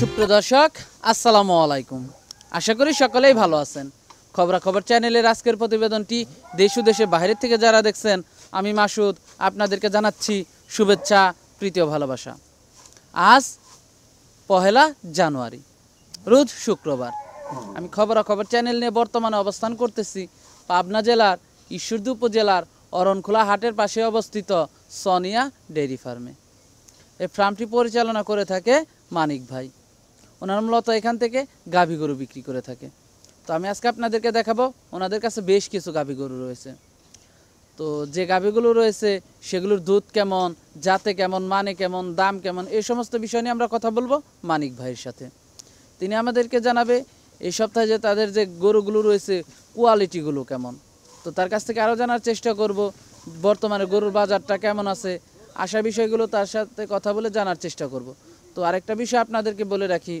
সুপ্রিয় দর্শক আসসালামু আলাইকুম আশা করি সকলেই ভালো আছেন খবরাখবর চ্যানেলের আজকের প্রতিবেদনটি দেশ দেশে দেশের বাইরের থেকে যারা দেখছেন আমি মাসুদ আপনাদেরকে জানাচ্ছি শুভেচ্ছা প্রীতি ও ভালোবাসা আজ পহেলা জানুয়ারি রোজ শুক্রবার আমি খবরাখবর চ্যানেল নিয়ে বর্তমানে অবস্থান করতেছি পাবনা জেলার ঈশ্বরদী উপজেলার অরণখোলা হাটের পাশে অবস্থিত সনিয়া ডেইরি ফার্মে এই ফার্মটি পরিচালনা করে থাকে মানিক ভাই ওনারা মূলত এখান থেকে গাভী গরু বিক্রি করে থাকে তো আমি আজকে আপনাদেরকে দেখাবো ওনাদের কাছে বেশ কিছু গাভী গরু রয়েছে তো যে গাভীগুলো রয়েছে সেগুলোর দুধ কেমন জাতে কেমন মানে কেমন দাম কেমন এই সমস্ত বিষয় নিয়ে আমরা কথা বলবো মানিক ভাইয়ের সাথে তিনি আমাদেরকে জানাবে এই সপ্তাহে যে তাদের যে গরুগুলো রয়েছে কোয়ালিটিগুলো কেমন তো তার কাছ থেকে আরও জানার চেষ্টা করব বর্তমানে গরুর বাজারটা কেমন আছে আসা বিষয়গুলো তার সাথে কথা বলে জানার চেষ্টা করব তো আরেকটা বিষয় আপনাদেরকে বলে রাখি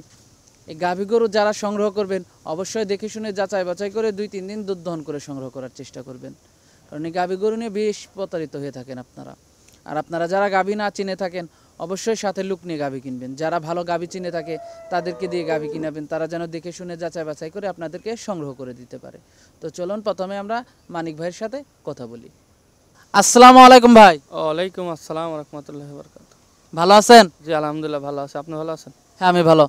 এই গাভী গরু যারা সংগ্রহ করবেন অবশ্যই দেখে শুনে যাচাই বাছাই করে দুই তিন দিন দুধ দহন করে সংগ্রহ করার চেষ্টা করবেন কারণ এই গাভী গরু নিয়ে বেশ প্রতারিত হয়ে থাকেন আপনারা আর আপনারা যারা গাভী না চিনে থাকেন অবশ্যই সাথে লুক নিয়ে গাভী কিনবেন যারা ভালো গাভী চিনে থাকে তাদেরকে দিয়ে গাভী কিনাবেন তারা যেন দেখে শুনে যাচাই বাছাই করে আপনাদেরকে সংগ্রহ করে দিতে পারে তো চলুন প্রথমে আমরা মানিক ভাইয়ের সাথে কথা বলি আসসালামু আলাইকুম ভাই ওয়ালাইকুম আসসালাম রহমতুল্লাহ বরকাত ভালো আছেন জি আলহামদুলিল্লাহ ভালো আছে আপনি ভালো আছেন হ্যাঁ আমি ভালো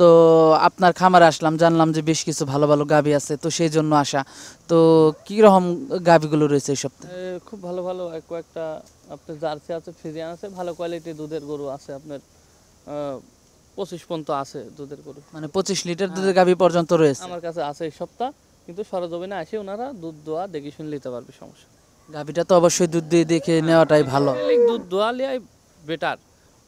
তো আপনার খামারে আসলাম জানলাম যে বেশ কিছু ভালো ভালো গাভী আছে তো সেই জন্য আসা তো কি রকম গাভীগুলো রয়েছে এই সপ্তাহে খুব ভালো ভালো কয়েকটা আপনার জার্সি আছে ফ্রিজিয়ান আছে ভালো কোয়ালিটি দুধের গরু আছে আপনার পঁচিশ পর্যন্ত আছে দুধের গরু মানে পঁচিশ লিটার দুধের গাভী পর্যন্ত রয়েছে আমার কাছে আছে এই সপ্তাহ কিন্তু সরজমিনে আসে ওনারা দুধ দোয়া দেখে শুনে নিতে পারবে সমস্যা গাভীটা তো অবশ্যই দুধ দিয়ে দেখে নেওয়াটাই ভালো দুধ দোয়া লিয়াই বেটার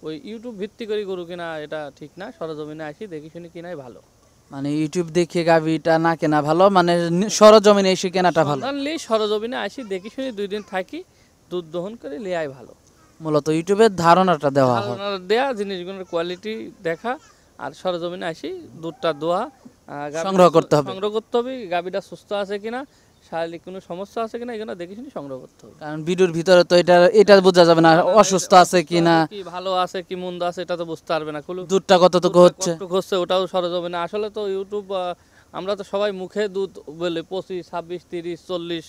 ওই ইউটিউব ভিত্তি করে গরু কেনা এটা ঠিক না সরজমিনে আসি দেখি শুনি কেনাই ভালো মানে ইউটিউব দেখে গাভিটা না কেনা ভালো মানে সরজমিনে এসে কেনাটা ভালো অনলি সরজমিনে আসি দেখি শুনি দুই দিন থাকি দুধ দহন করে লেয়াই ভালো মূলত ইউটিউবের ধারণাটা দেওয়া ধারণা দেয়া জিনিসগুলোর কোয়ালিটি দেখা আর সরজমিনে আসি দুধটা দোয়া সংগ্রহ করতে হবে সংগ্রহ করতে হবে গাভিটা সুস্থ আছে কিনা শারীরিক কোনো সমস্যা আছে কিনা এগুলো দেখে শুনে সংগ্রহ করতে হবে কারণ ভিডিওর ভিতরে তো এটা এটা বোঝা যাবে না হ্যাঁ, অসুস্থ আছে কিনা কি ভালো আছে কি মন্দ আছে এটা তো বুঝতে পারবে না খুলু দুধটা কত তো হচ্ছে হচ্ছে ওটাও সরজ হবে না আসলে তো ইউটিউব আমরা তো সবাই মুখে দুধ বলে পঁচিশ ছাব্বিশ তিরিশ চল্লিশ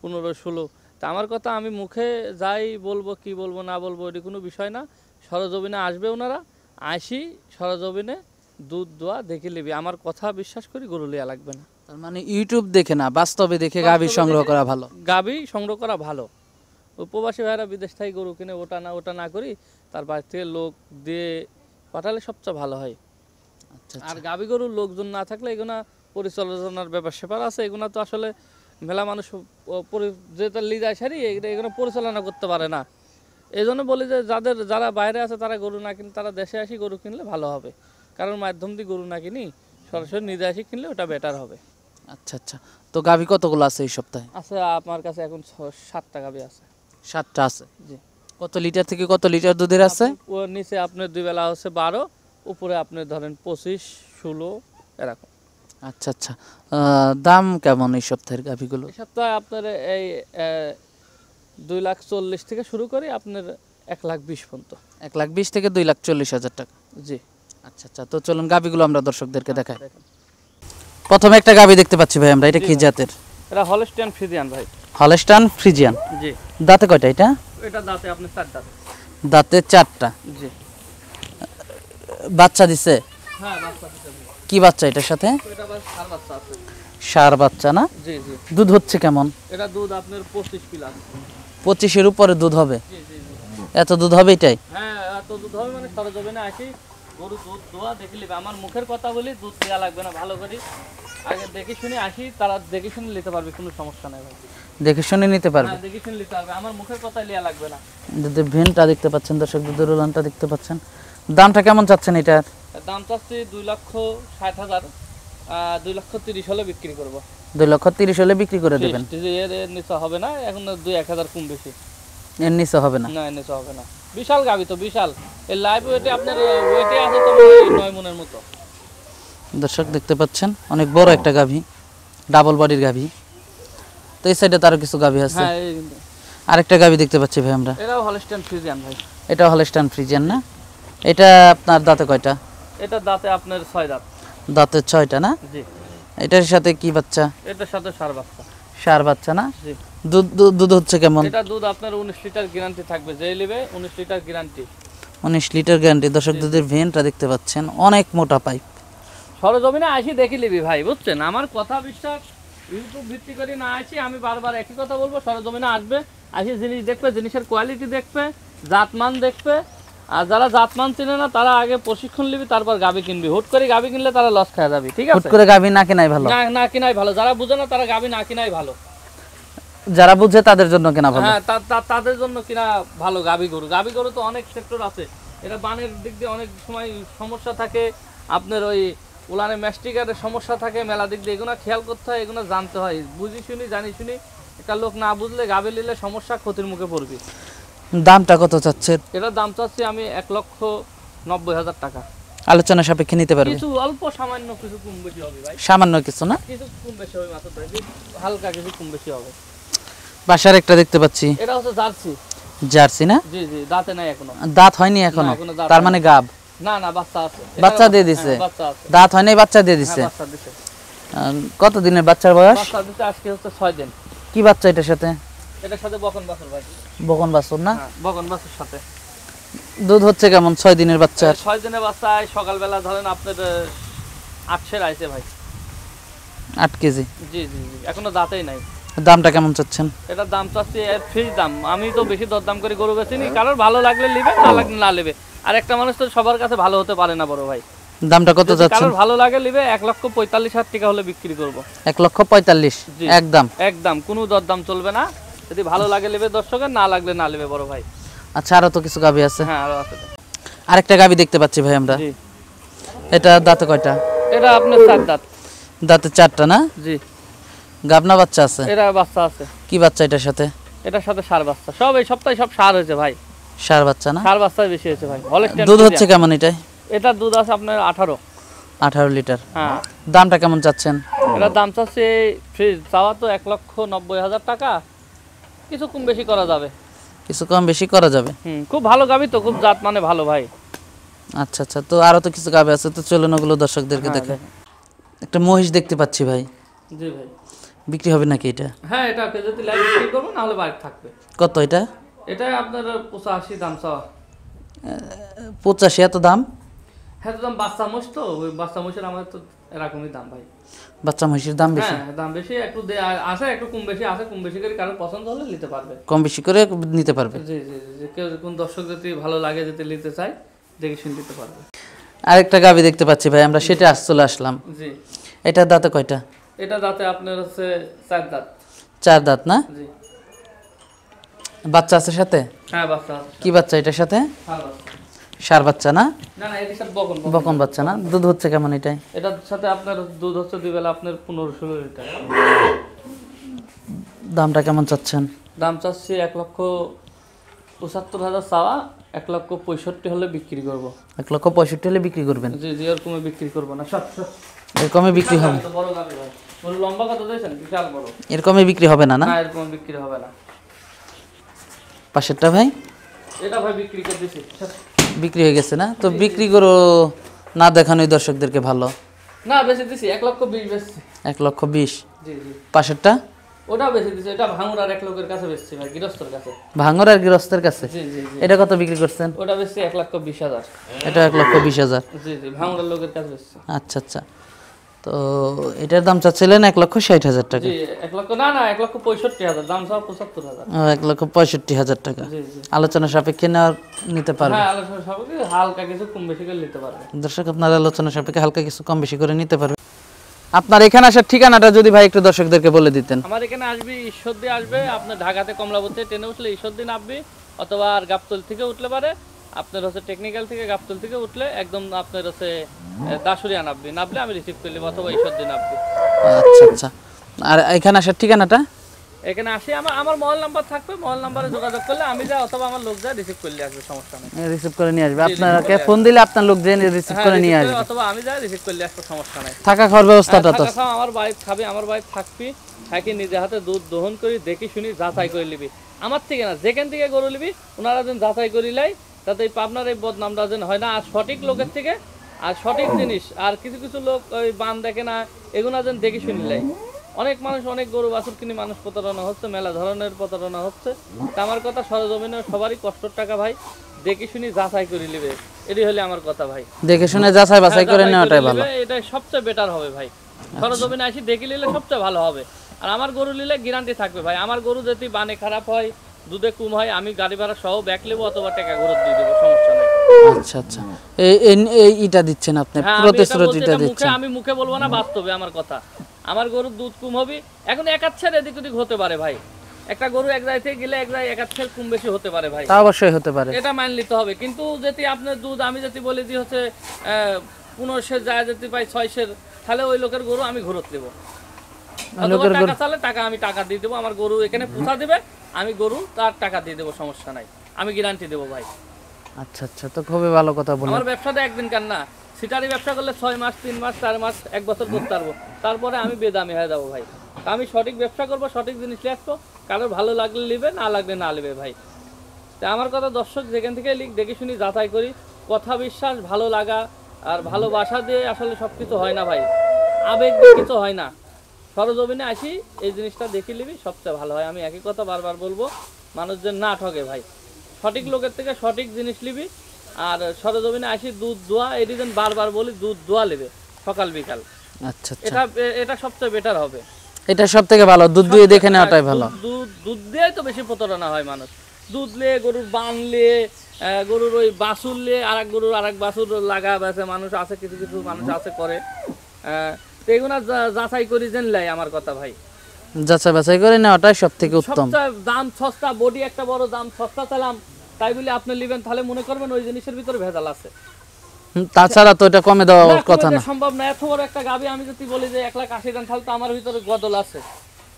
পনেরো ষোলো তা আমার কথা আমি মুখে যাই বলবো কি বলবো না বলবো এটি কোনো বিষয় না সরজমিনে আসবে ওনারা আসি সরজমিনে দুধ দোয়া দেখে নেবে আমার কথা বিশ্বাস করি গরুলিয়া লাগবে না তার মানে ইউটিউব দেখে না বাস্তবে দেখে গাভি সংগ্রহ করা ভালো গাভী সংগ্রহ করা ভালো উপবাসী ভাইরা বিদেশ থেকে গরু কিনে ওটা না ওটা না করি তার বাড়ি থেকে লোক দিয়ে পাঠালে সবচেয়ে ভালো হয় আচ্ছা, আর আচ্ছা। গাভী গরু লোকজন না থাকলে এগুলো পরিচালনার ব্যাপার সেপার আছে এগুলো তো আসলে মেলা মানুষ যেটা তার লিজায় সারি এগুলো পরিচালনা করতে পারে না এই জন্য বলি যে যাদের যারা বাইরে আছে তারা গরু না কিনে তারা দেশে আসি গরু কিনলে ভালো হবে কারণ মাধ্যম দিয়ে গরু না কিনি সরাসরি নিজে আসি কিনলে ওটা বেটার হবে আচ্ছা আচ্ছা তো গাভী কতগুলো আছে এই সপ্তাহে আছে আমার কাছে এখন সাতটা গাভী আছে সাতটা আছে জি কত লিটার থেকে কত লিটার দুধের আছে ওর নিচে আপনার দুই বেলা হচ্ছে বারো উপরে আপনি ধরেন পঁচিশ ষোলো এরকম আচ্ছা আচ্ছা দাম কেমন এই সপ্তাহের গাভীগুলো এই সপ্তাহে আপনার এই দুই লাখ চল্লিশ থেকে শুরু করে আপনার এক লাখ বিশ পর্যন্ত এক লাখ বিশ থেকে দুই লাখ চল্লিশ হাজার টাকা জি আচ্ছা আচ্ছা তো চলুন গাভীগুলো আমরা দর্শকদেরকে আচ্ছা, দেখাই প্রথমে একটা গাবি দেখতে পাচ্ছি ভাই আমরা এটা কি জাতের এটা হলস্টাইন ফ্রিজিয়ান ভাই হলস্টাইন ফ্রিজিয়ান জি দাঁতে কয়টা এটা এটা দাঁতে আপনি চার দাঁত দাঁতে চারটা জি বাচ্চা দিছে হ্যাঁ বাচ্চা দিছে কি বাচ্চা এটার সাথে এটা সার বাচ্চা আছে সার বাচ্চা না জি জি দুধ হচ্ছে কেমন এটা দুধ আপনার 25 প্লাস 25 এর উপরে দুধ হবে জি জি এত দুধ হবে এটাই হ্যাঁ এত দুধ হবে মানে সারা যাবে না আসি গরু দুধ দোয়া দেখে আমার মুখের কথা বলি দুধ দেওয়া লাগবে না ভালো করে আগে দেখে শুনে আসি তারা দেখে শুনে নিতে পারবে কোনো সমস্যা নেই দেখে শুনে নিতে পারবে হ্যাঁ, দেখে শুনে নিতে পারবে আমার মুখের কথা লিয়া লাগবে না দুধের ভেনটা দেখতে পাচ্ছেন দর্শক দুধের উলানটা দেখতে পাচ্ছেন দামটা কেমন চাচ্ছেন এটার দাম চাচ্ছি দুই লক্ষ ষাট হাজার দুই লক্ষ তিরিশ হলে বিক্রি করব দুই লক্ষ তিরিশ হলে বিক্রি করে দেবেন এর নিচে হবে না এখন দুই এক হাজার কম বেশি এর নিচে হবে না না এর নিচে হবে না বিশাল গাবি তো বিশাল এই লাইভ ওয়েটে আপনার ওয়েটে আছে তো নয় মনের মতো দর্শক দেখতে পাচ্ছেন অনেক বড় একটা গাভি ডাবল বডির গাভি তো এই সাইডে তারও কিছু গাভি আছে হ্যাঁ আরেকটা গাভি দেখতে পাচ্ছি ভাই আমরা এটাও হলস্টেন ফ্রিজিয়ান ভাই এটা হলস্টেন ফ্রিজিয়ান না এটা আপনার দাঁতে কয়টা এটা দাঁতে আপনার 6 দাঁত দাঁতে 6টা না জি এটার সাথে কি বাচ্চা এটার সাথে সার বাচ্চা সার বাচ্চা না জি দুধ হচ্ছে কেমন এটা দুধ আপনার 19 লিটার গ্যারান্টি থাকবে যেই নেবে 19 লিটার গ্যারান্টি 19 লিটার গ্যারান্টি দর্শক দুধের ভেনটা দেখতে পাচ্ছেন অনেক মোটা পাইপ সরজমিনে আসি ভাই বুঝছেন আমার কথা বিশ্বাস ইউটিউব ভিত্তি করে না আসি আমি বারবার একই কথা বলবো সরজমিনে আসবে আসি জিনিস দেখবে জিনিসের কোয়ালিটি দেখবে জাতমান দেখবে আর যারা জাতমান চিনে না তারা আগে প্রশিক্ষণ নিবি তারপর গাবি কিনবি হুট করে গাবি কিনলে তারা লস খাওয়া যাবে ঠিক আছে হুট করে না কেনাই ভালো না না ভালো যারা বুঝে না তারা গাবি না কেনাই ভালো যারা বুঝে তাদের জন্য কিনা ভালো হ্যাঁ তাদের জন্য কিনা ভালো গাবি গরু গাবি গরু তো অনেক সেক্টর আছে এটা বানের দিক দিয়ে অনেক সময় সমস্যা থাকে আপনার ওই উলানে ম্যাস্টিকারের সমস্যা থাকে মেলা দিক দিয়ে এগুলো খেয়াল করতে হয় এগুলো জানতে হয় বুঝি শুনি জানি শুনি একটা লোক না বুঝলে গাবি নিলে সমস্যা ক্ষতির মুখে পড়বে দামটা কত চাচ্ছে এটা দাম চাচ্ছি আমি এক লক্ষ নব্বই হাজার টাকা আলোচনা সাপেক্ষে নিতে পারবে কিছু অল্প সামান্য কিছু কম বেশি হবে ভাই সামান্য কিছু না কিছু কম বেশি হবে মাত্র হালকা কিছু কম বেশি হবে বাসার একটা দেখতে পাচ্ছি এটা হচ্ছে জার্সি জার্সি না জি জি দাঁতে নাই এখনো দাঁত হয়নি এখনো তার মানে গাব না না বাচ্চা আছে বাচ্চা দিয়ে হ্যাঁ, দিছে দাঁত হয়নি বাচ্চা দিয়ে হ্যাঁ, দিছে কত দিনের বাচ্চার বয়স বাচ্চা দিতে আজকে হচ্ছে 6 দিন কি বাচ্চা এটার সাথে এটার সাথে বকন বাছুর ভাই বকন বাছুর না হ্যাঁ, বকন বাছুর সাথে দুধ হচ্ছে কেমন 6 দিনের বাচ্চা 6 দিনের বাচ্চায় সকালবেলা ধরেন আপনাদের 800 আইছে ভাই 8 কেজি জি জি এখনো দাঁতেই নাই দামটা কেমন চাচ্ছেন এটা দাম চাচ্ছি এর ফিক্স দাম আমি তো বেশি দরদাম করে গরু বেচিনি কারোর ভালো লাগলে নেবে না লাগলে না নেবে আর একটা মানুষ তো সবার কাছে ভালো হতে পারে না বড় ভাই দামটা কত যাচ্ছে কারোর ভালো লাগে নেবে 1 লক্ষ 45 হাজার টাকা হলে বিক্রি করব 1 লক্ষ 45 একদম একদম কোনো দরদাম চলবে না যদি ভালো লাগে নেবে দর্শক না লাগলে না নেবে বড় ভাই আচ্ছা আরো তো কিছু গাবি আছে হ্যাঁ আরো আছে আরেকটা গাবি দেখতে পাচ্ছি ভাই আমরা জি এটা দাঁত কয়টা এটা আপনার চার দাঁত দাঁতে চারটা না জি গাবনা বাচ্চা আছে এটা বাচ্চা আছে কি বাচ্চা এটার সাথে এটার সাথে সার বাচ্চা সব এই সপ্তাহে সব সার হয়েছে ভাই সার বাচ্চা না সার বাচ্চা বেশি হয়েছে ভাই দুধ হচ্ছে কেমন এটাই এটা দুধ আছে আপনার 18 18 লিটার হ্যাঁ দামটা কেমন চাচ্ছেন এটা দাম চাচ্ছে ফ্রিজ চাওয়া তো এক লক্ষ নব্বই হাজার টাকা কিছু কম বেশি করা যাবে কিছু কম বেশি করা যাবে হুম খুব ভালো গাবি তো খুব জাত মানে ভালো ভাই আচ্ছা আচ্ছা তো আরো তো কিছু গাবি আছে তো চলুন ওগুলো দর্শকদেরকে হ্যাঁ, দেখে একটা মহিষ দেখতে পাচ্ছি ভাই জি ভাই বিক্রি হবে নাকি এটা হ্যাঁ এটা আপনি যদি লাইভ বিক্রি করবেন তাহলে বাইক থাকবে কত এটা এটা আপনার পঁচাশি দাম সহ পঁচাশি এত দাম হ্যাঁ তো দাম বাচ্চা মোষ তো ওই বাচ্চা মোষের আমার তো এরকমই দাম ভাই বাচ্চা মহিষের দাম বেশি হ্যাঁ দাম বেশি একটু আছে একটু কম বেশি আছে কম বেশি করে কারো পছন্দ হলে নিতে পারবে কম বেশি করে নিতে পারবে জি জি জি কেউ কোন দর্শক যদি ভালো লাগে যদি নিতে চায় দেখে শুনে নিতে পারবে আরেকটা গাবি দেখতে পাচ্ছি ভাই আমরা সেটা আসলে আসলাম জি এটা দাঁতে কয়টা এটা দাঁতে আপনার হচ্ছে চার দাঁত চার দাঁত না জি বাচ্চা আছে সাথে হ্যাঁ বাচ্চা আছে কি বাচ্চা এটার সাথে হ্যাঁ বাচ্চা সার বাচ্চা না না না এটার সাথে বকন বকন বাচ্চা না দুধ হচ্ছে কেমন এটাই এটার সাথে আপনার দুধ হচ্ছে দুই বেলা আপনার 1500 16 লিটার দামটা কেমন চাচ্ছেন দাম চাচ্ছি 1 লক্ষ 75 হাজার সাওয়া এক লক্ষ পঁয়ষট্টি হলে বিক্রি করব এক লক্ষ পঁয়ষট্টি হলে বিক্রি করবেন জি জি এরকমই বিক্রি করবো না সাতশো এরকমই বিক্রি হবে বড় দামে ফুল লম্বা কত দিয়েছেন বিশাল বড় এরকমই বিক্রি হবে না না এরকম বিক্রি হবে না পাশেরটা ভাই এটা ভাই বিক্রি করে দিয়েছি বিক্রি হয়ে গেছে না তো বিক্রি করো না দেখানোই দর্শকদেরকে ভালো না বেশি দিছি এক লক্ষ বিশ বেশি এক লক্ষ বিশ জি জি পাশেরটা ওটা বেশি দিছে এটা ভাঙুরার এক লোকের কাছে বেচছি ভাই গৃহস্থর কাছে ভাঙুরার গৃহস্থের কাছে জি জি এটা কত বিক্রি করছেন ওটা বেচছি এক লক্ষ বিশ হাজার এটা এক লক্ষ বিশ হাজার জি জি ভাঙুরার লোকের কাছে বেচছি আচ্ছা আচ্ছা তো এটার দাম চাচ্ছিলেন এক লক্ষ ষাট হাজার টাকা এক লক্ষ না না এক লক্ষ পঁয়ষট্টি হাজার টাকা আলোচনা সাপেক্ষে নেওয়ার নিতে পারবে হ্যাঁ, হালকা কিছু কম বেশি করে নিতে পারবেন দর্শক আপনার আলোচনা সাপেক্ষে হালকা কিছু কম বেশি করে নিতে পারবে আপনার এখানে আসার ঠিকানাটা যদি ভাই একটু দর্শকদেরকে বলে দিতেন আমার এখানে আসবি ঈশ্বর দিয়ে আসবে আপনার ঢাকাতে কমলাপুরতে ট্রেনে উঠলে ঈশ্বর দিন আসবি অথবা আর গাবতল থেকে উঠলে পারে আপনার হচ্ছে টেকনিক্যাল থেকে গাবতল থেকে উঠলে একদম আপনার হচ্ছে দাসুরিয়া নাববি নাবলে আমি রিসিভ অথবা ঈশ্বর নাববি আচ্ছা আচ্ছা আর এখানে আসার ঠিকানাটা এখানে আসি আমার আমার নাম্বার থাকবে নাম্বারে যোগাযোগ করলে আমি যা অথবা আমার লোক যা রিসিভ আসবে সমস্যা রিসিভ করে নিয়ে আসবে হ্যাঁ, আপনাকে ফোন দিলে আপনার লোক রিসিভ হ্যাঁ, করে নিয়ে আসবে অথবা আমি যা রিসিভ আসবে সমস্যা থাকা খাওয়ার হ্যাঁ, ব্যবস্থাটা তো আমার বাইক আমার বাইক থাকবি থাকি নিজে হাতে দুধ দহন করি দেখি শুনি যাচাই করে নিবি আমার থেকে না যেখান থেকে গরু নিবি ওনারা যেন যাচাই করিলাই তাতে পাবনার এই বদনামটা যেন হয় না আর সঠিক লোকের থেকে আর সঠিক জিনিস আর কিছু কিছু লোক ওই বান দেখে না এগুলো যেন দেখে শুনিলাই অনেক মানুষ অনেক গরু বাছুর কিনে মানুষ প্রতারণা হচ্ছে মেলা ধরনের প্রতারণা হচ্ছে আমার কথা সরজমিনে সবারই কষ্টর টাকা ভাই দেখে শুনি যাচাই করে নেবে এটাই হলে আমার কথা ভাই দেখে শুনে যাচাই বাছাই করে নেওয়াটাই ভালো এটাই সবচেয়ে বেটার হবে ভাই সরজমিনে আসি দেখে নিলে সবচেয়ে ভালো হবে আর আমার গরু নিলে গ্যারান্টি থাকবে ভাই আমার গরু যদি বানে খারাপ হয় দুধে কম হয় আমি গাড়ি ভাড়া সহ ব্যাগ নেবো অথবা টাকা ঘুরত দিয়ে দেবো সমস্যা আচ্ছা আচ্ছা এই এটা দিচ্ছেন আপনি হ্যাঁ, দিচ্ছেন আমি মুখে বলবো না বাস্তবে আমার কথা আমার দুধ কম হবে এখন হতে পারে ভাই একটা গরু এক জায়গায় গেলে এক জায়গায় কম বেশি হতে পারে ভাই তা অবশ্যই হতে পারে এটা মান নিতে হবে কিন্তু যদি আপনার দুধ আমি যদি বলি যে হচ্ছে পনেরোশের যায় যদি পাই ছয়শের তাহলে ওই লোকের গরু আমি ঘুরত নেবো টাকা চালে টাকা আমি টাকা দিয়ে দেবো আমার গরু এখানে পোষা দিবে আমি গরু তার টাকা দিয়ে দেবো সমস্যা নাই আমি গ্যারান্টি দেবো ভাই আচ্ছা আচ্ছা তো খুবই ভালো কথা বলো আমার ব্যবসাটা একদিন কার না সিটারি ব্যবসা করলে ছয় মাস তিন মাস চার মাস এক বছর করতে পারবো তারপরে আমি বেদামি হয়ে যাবো ভাই আমি সঠিক ব্যবসা করবো সঠিক জিনিস নিয়ে আসবো কারোর ভালো লাগলে নিবে না লাগলে না নেবে ভাই তা আমার কথা দর্শক যেখান থেকে লিখ দেখে শুনি যাচাই করি কথা বিশ্বাস ভালো লাগা আর ভালোবাসা দিয়ে আসলে সব কিছু হয় না ভাই আবেগ কিছু হয় না সরজমিনে আসি এই জিনিসটা দেখে নিবি সবচেয়ে ভালো হয় আমি একই কথা বারবার বলবো মানুষ যে না ঠকে ভাই সঠিক লোকের থেকে সঠিক জিনিস নিবি আর সরজমিনে আসি দুধ দোয়া এটি যেন বারবার বলি দুধ দোয়া নেবে সকাল বিকাল আচ্ছা, আচ্ছা। এটা এটা সবচেয়ে বেটার হবে এটা সব থেকে ভালো দুধ দিয়ে দেখে নেওয়াটাই ভালো দুধ দুধ দিয়ে তো বেশি প্রতারণা হয় মানুষ দুধ লে গরুর বান লে গরুর ওই বাসুর লে আর এক গরুর আর এক বাসুর লাগা বেছে মানুষ আছে কিছু কিছু মানুষ আছে করে যাচাই লাই আমার কথা ভাই যাচাই বাছাই করে নেওয়াটাই সব থেকে উত্তম দাম সস্তা বডি একটা বড় দাম সস্তা চালাম তাই বলে আপনি নেবেন তাহলে মনে করবেন ওই জিনিসের ভিতরে ভেজাল আছে তাছাড়া তো এটা কমে দেওয়ার কথা না সম্ভব না এত বড় একটা গাবি আমি যদি বলি যে এক লাখ আশি তাহলে তো আমার ভিতরে গদল আছে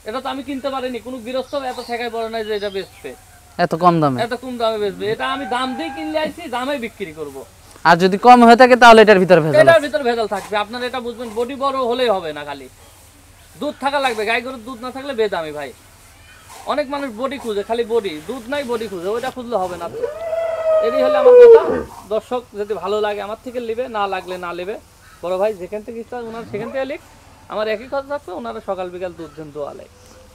এটা তো আমি কিনতে পারিনি কোনো গৃহস্থ এত ঠেকায় বড় নাই যে এটা বেচতে এত কম দামে এত কম দামে বেচবে এটা আমি দাম দিয়ে কিনলে আইছি দামে বিক্রি করবো আর যদি কম হয়ে থাকে তাহলে এটার ভিতরে ভেজাল এটার ভিতর ভেজাল থাকবে আপনারা এটা বুঝবেন বডি বড় হলেই হবে না খালি দুধ থাকা লাগবে গাই গরুর দুধ না থাকলে বেদামি ভাই অনেক মানুষ বডি খুঁজে খালি বডি দুধ নাই বডি খুঁজে ওইটা খুঁজলে হবে না এরই হলে আমার কথা দর্শক যদি ভালো লাগে আমার থেকে নেবে না লাগলে না নেবে বড় ভাই যেখান থেকে ইচ্ছা ওনার সেখান থেকে লিখ আমার একই কথা থাকবে ওনারা সকাল বিকাল দুধ দেন দোয়ালে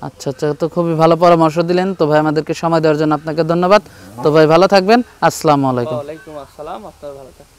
আচ্ছা আচ্ছা তো খুবই ভালো পরামর্শ দিলেন তো ভাই আমাদেরকে সময় দেওয়ার জন্য আপনাকে ধন্যবাদ তো ভাই ভালো থাকবেন আসসালামু আলাইকুম আলাইকুম আসসালাম আপনার ভালো থাকবেন